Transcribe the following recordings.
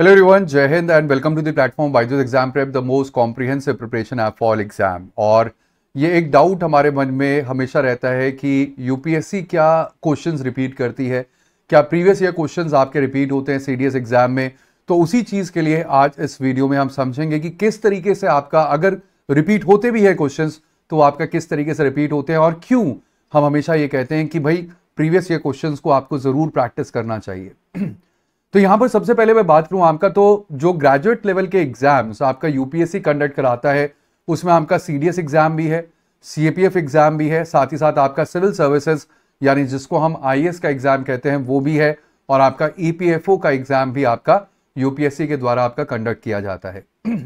everyone जय हिंद and welcome to the platform by Byju's exam prep the most comprehensive preparation app for exam और ये एक doubt हमारे मन में हमेशा रहता है कि यूपीएससी क्या क्वेश्चंस रिपीट करती है क्या प्रीवियस ईयर क्वेश्चंस आपके रिपीट होते हैं सीडीएस एग्जाम में तो उसी चीज़ के लिए आज इस वीडियो में हम समझेंगे कि किस तरीके से आपका अगर रिपीट होते भी है क्वेश्चन तो आपका किस तरीके से रिपीट होते हैं और क्यों हम हमेशा ये कहते हैं कि भाई प्रीवियस ईयर क्वेश्चन को आपको ज़रूर प्रैक्टिस करना चाहिए तो यहां पर सबसे पहले मैं बात करूं आपका तो जो ग्रेजुएट लेवल के एग्जाम्स आपका यूपीएससी कंडक्ट कराता है उसमें आपका सीडीएस एग्जाम भी है सीएपीएफ एग्जाम भी है साथ ही साथ आपका सिविल सर्विसेज यानी जिसको हम आईएएस का एग्जाम कहते हैं वो भी है और आपका ईपीएफओ e का एग्जाम भी आपका यूपीएससी के द्वारा आपका कंडक्ट किया जाता है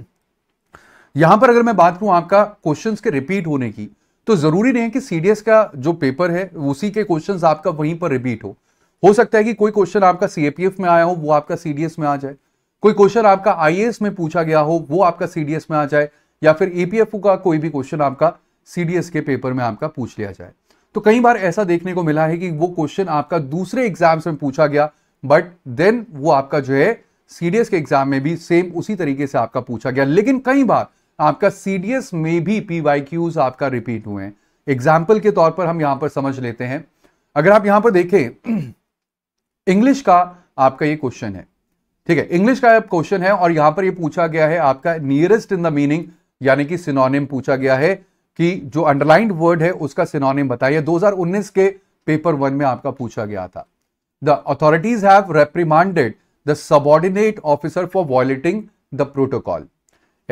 यहां पर अगर मैं बात करूं आपका क्वेश्चंस के रिपीट होने की तो जरूरी नहीं है कि सीडीएस का जो पेपर है उसी के क्वेश्चंस आपका वहीं पर रिपीट हो हो सकता है कि कोई क्वेश्चन आपका सीएपीएफ में आया हो वो आपका सीडीएस में आ जाए कोई क्वेश्चन आपका आईएएस में पूछा गया हो वो आपका सीडीएस में आ जाए या फिर ईपीएफ का कोई भी क्वेश्चन आपका सीडीएस के पेपर में आपका पूछ लिया जाए तो कई बार ऐसा देखने को मिला है कि वो क्वेश्चन आपका दूसरे एग्जाम्स में पूछा गया बट देन वो आपका जो है सीडीएस के एग्जाम में भी सेम उसी तरीके से आपका पूछा गया लेकिन कई बार आपका सीडीएस में भी पीवाईक्यूज आपका रिपीट हुए हैं एग्जाम्पल के तौर पर हम यहां पर समझ लेते हैं अगर आप यहां पर देखें इंग्लिश का आपका ये क्वेश्चन है ठीक है इंग्लिश का क्वेश्चन है और यहां पर ये पूछा गया है आपका नियरेस्ट इन द मीनिंग यानी कि सिनोनिम पूछा गया है कि जो अंडरलाइंड वर्ड है उसका सिनोनिम बताइए 2019 के पेपर वन में आपका पूछा गया था the authorities have reprimanded the subordinate officer for violating the protocol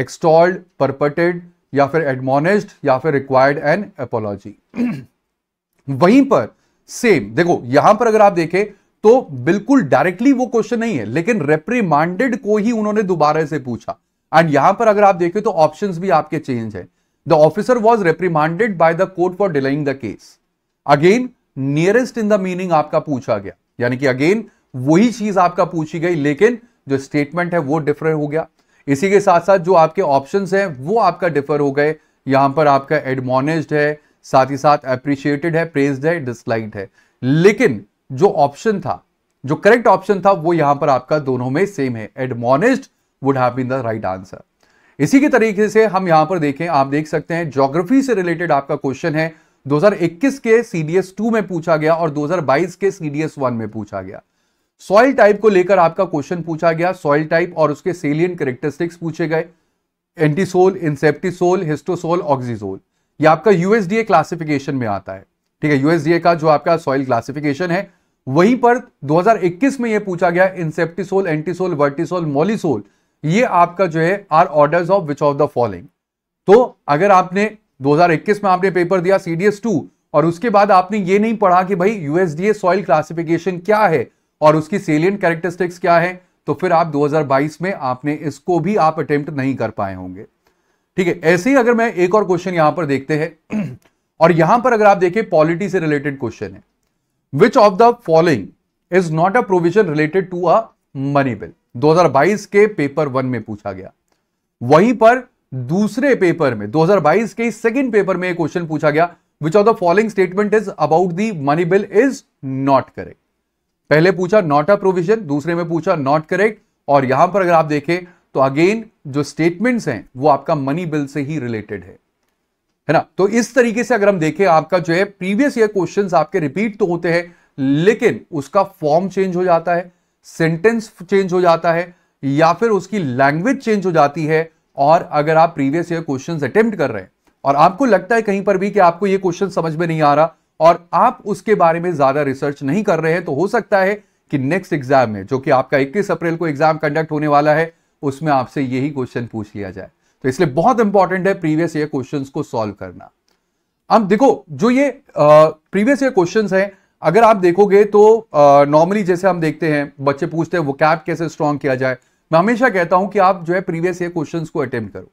extolled purported या फिर एडमोनिस्ड या फिर रिक्वायर्ड एन एपोलॉजी वहीं पर सेम देखो यहां पर अगर आप देखें तो बिल्कुल डायरेक्टली वो क्वेश्चन नहीं है लेकिन रेप्रीमांडेड को ही उन्होंने दोबारा से पूछा एंड यहां पर अगर आप देखें तो ऑप्शंस भी आपके चेंज है the officer was reprimanded by the court for delaying the case again nearest in the meaning आपका पूछा गया यानी कि अगेन वही चीज आपका पूछी गई लेकिन जो स्टेटमेंट है वो डिफर हो गया इसी के साथ साथ जो आपके ऑप्शन है वो आपका डिफर हो गए यहां पर आपका एडमोनिस्ड है साथ ही साथ अप्रिशिएटेड है प्रेज्ड है डिसलाइक्ड है लेकिन जो ऑप्शन था जो करेक्ट ऑप्शन था वो यहां पर आपका दोनों में सेम है admonished would have been the right answer इसी के तरीके से हम यहां पर देखें आप देख सकते हैं ज्योग्राफी से रिलेटेड आपका क्वेश्चन है 2021 के सीडीएस टू में पूछा गया और 2022 के सीडीएस वन में पूछा गया सॉइल टाइप को लेकर आपका क्वेश्चन पूछा गया सॉइल टाइप और उसके सेलियन करेक्टरिस्टिक्स पूछे गए एंटीसोल इंसेप्टिसोल हिस्टोसोल ऑक्सीजोल ये आपका यूएसडीए क्लासिफिकेशन में आता है ठीक है यूएसडीए का जो आपका सॉइल क्लासिफिकेशन है वहीं पर 2021 में यह पूछा गया इंसेप्टिसोल एंटीसोल वर्टिसोल मोलिसोल ये आपका जो है are orders of which of the following तो अगर आपने 2021 में आपने पेपर दिया सीडीएस टू और उसके बाद आपने ये नहीं पढ़ा कि भाई यूएसडीए सॉइल क्लासिफिकेशन क्या है और उसकी सेलियंट कैरेक्टरिस्टिक्स क्या है तो फिर आप 2022 में आपने इसको भी आप अटेम्प्ट नहीं कर पाए होंगे ठीक है ऐसे ही अगर मैं एक और क्वेश्चन यहां पर देखते हैं और यहां पर अगर आप देखें पॉलिटी से रिलेटेड क्वेश्चन है which of the following is not a provision related to a money bill 2022 के पेपर वन में पूछा गया वहीं पर दूसरे पेपर में 2022 के सेकंड पेपर में क्वेश्चन पूछा गया which of the following statement is about the money bill is not correct पहले पूछा नॉट अ प्रोविजन दूसरे में पूछा नॉट करेक्ट और यहां पर अगर आप देखें तो अगेन जो स्टेटमेंट्स हैं वो आपका मनी बिल से ही रिलेटेड है है ना तो इस तरीके से अगर हम देखें आपका जो है प्रीवियस ईयर क्वेश्चन आपके रिपीट तो होते हैं लेकिन उसका फॉर्म चेंज हो जाता है सेंटेंस चेंज हो जाता है या फिर उसकी लैंग्वेज चेंज हो जाती है और अगर आप प्रीवियस ईयर क्वेश्चन अटेम्प्ट कर रहे हैं और आपको लगता है कहीं पर भी कि आपको यह क्वेश्चन समझ में नहीं आ रहा और आप उसके बारे में ज्यादा रिसर्च नहीं कर रहे हैं तो हो सकता है कि नेक्स्ट एग्जाम में जो कि आपका 21 अप्रैल को एग्जाम कंडक्ट होने वाला है उसमें आपसे यही क्वेश्चन पूछ लिया जाए तो इसलिए बहुत इंपॉर्टेंट है प्रीवियस ईयर क्वेश्चन को सॉल्व करना अब देखो जो ये प्रीवियस ईयर क्वेश्चन है अगर आप देखोगे तो नॉर्मली जैसे हम देखते हैं बच्चे पूछते हैं वो कैप कैसे स्ट्रॉन्ग किया जाए मैं हमेशा कहता हूं कि आप जो है प्रीवियस ईयर क्वेश्चन को अटेम्प्ट करो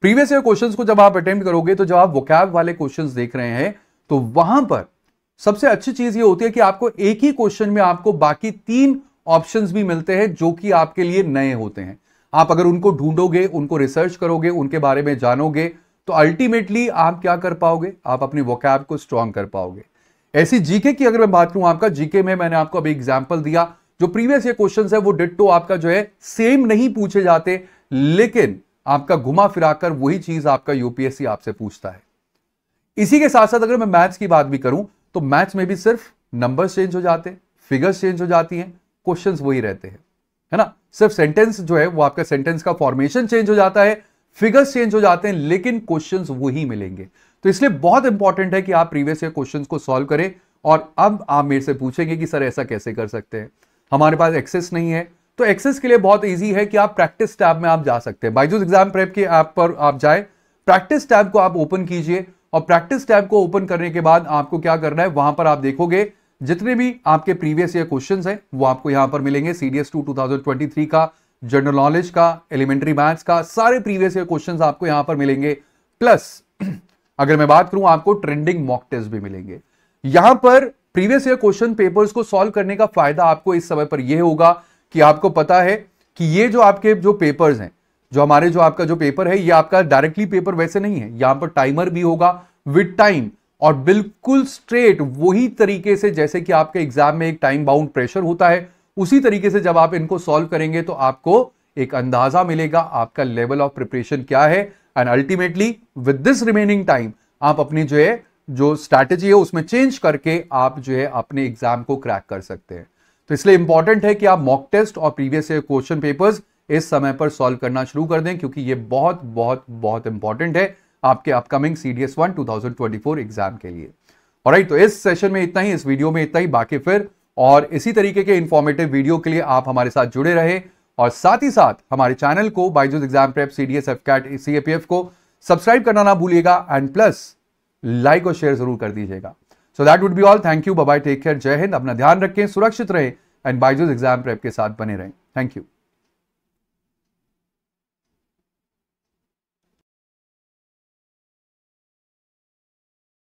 प्रीवियस ईयर क्वेश्चन को जब आप अटेम्प्ट करोगे तो जब आप वोकैब वाले क्वेश्चन देख रहे हैं तो वहां पर सबसे अच्छी चीज ये होती है कि आपको एक ही क्वेश्चन में आपको बाकी तीन ऑप्शंस भी मिलते हैं जो कि आपके लिए नए होते हैं आप अगर उनको ढूंढोगे उनको रिसर्च करोगे उनके बारे में जानोगे तो अल्टीमेटली आप क्या कर पाओगे आप अपनी वोकैब को स्ट्रांग कर पाओगे ऐसी जीके की अगर मैं बात करूं आपका जीके में मैंने आपको अभी एग्जाम्पल दिया जो प्रीवियस ये क्वेश्चन है वो डिट्टो तो आपका जो है सेम नहीं पूछे जाते लेकिन आपका घुमा फिराकर वही चीज आपका यूपीएससी आपसे पूछता है इसी के साथ साथ अगर मैं मैथ्स की बात भी करूं तो मैथ्स में भी सिर्फ नंबर्स चेंज हो जाते हैं फिगर्स चेंज हो जाती हैं क्वेश्चंस वही रहते हैं है ना सिर्फ सेंटेंस जो है वो आपका सेंटेंस का फॉर्मेशन चेंज हो जाता है फिगर्स चेंज हो जाते हैं लेकिन क्वेश्चन वही मिलेंगे तो इसलिए बहुत इंपॉर्टेंट है कि आप प्रीवियस ईयर क्वेश्चन को सॉल्व करें और अब आप मेरे से पूछेंगे कि सर ऐसा कैसे कर सकते हैं हमारे पास एक्सेस नहीं है तो एक्सेस के लिए बहुत ईजी है कि आप प्रैक्टिस टैब में आप जा सकते हैं बाइजूस एग्जाम प्रेप के ऐप पर आप जाए प्रैक्टिस टैब को आप ओपन कीजिए और प्रैक्टिस टैब को ओपन करने के बाद आपको क्या करना है वहां पर आप देखोगे जितने भी आपके प्रीवियस ईयर क्वेश्चन हैं वो आपको यहां पर मिलेंगे सीडीएस टू टू का जनरल नॉलेज का एलिमेंट्री मैथ्स का सारे प्रीवियस ईयर क्वेश्चन आपको यहां पर मिलेंगे प्लस अगर मैं बात करूं आपको ट्रेंडिंग मॉक टेस्ट भी मिलेंगे यहां पर प्रीवियस ईयर क्वेश्चन पेपर्स को सॉल्व करने का फायदा आपको इस समय पर यह होगा कि आपको पता है कि ये जो आपके जो पेपर्स हैं जो हमारे जो आपका जो पेपर है ये आपका डायरेक्टली पेपर वैसे नहीं है यहां पर टाइमर भी होगा विद टाइम और बिल्कुल स्ट्रेट वही तरीके से जैसे कि आपके एग्जाम में एक टाइम बाउंड प्रेशर होता है उसी तरीके से जब आप इनको सॉल्व करेंगे तो आपको एक अंदाजा मिलेगा आपका लेवल ऑफ प्रिपरेशन क्या है and ultimately with this remaining time आप अपनी जो है जो स्ट्रैटेजी है उसमें चेंज करके आप जो है अपने एग्जाम को क्रैक कर सकते हैं तो इसलिए इंपॉर्टेंट है कि आप मॉक टेस्ट और प्रीवियस ईयर क्वेश्चन पेपर्स इस समय पर सॉल्व करना शुरू कर दें क्योंकि ये बहुत बहुत बहुत इंपॉर्टेंट है आपके upcoming C D S one two thousand twenty four exam के लिए और राइट तो इस सेशन में इतना ही इस वीडियो में इतना ही बाकी फिर और इसी तरीके के इंफॉर्मेटिव वीडियो के लिए आप हमारे साथ जुड़े रहे और साथ ही साथ हमारे चैनल को Byju's exam prep C D S F CAT C A F को सब्सक्राइब करना ना भूलिएगा एंड प्लस लाइक और शेयर जरूर कर दीजिएगा so that would be all thank you bye take care जय हिंद अपना ध्यान रखें सुरक्षित रहें एंड बाइजूज एग्जाम प्रेप के साथ बने रहें थैंक यू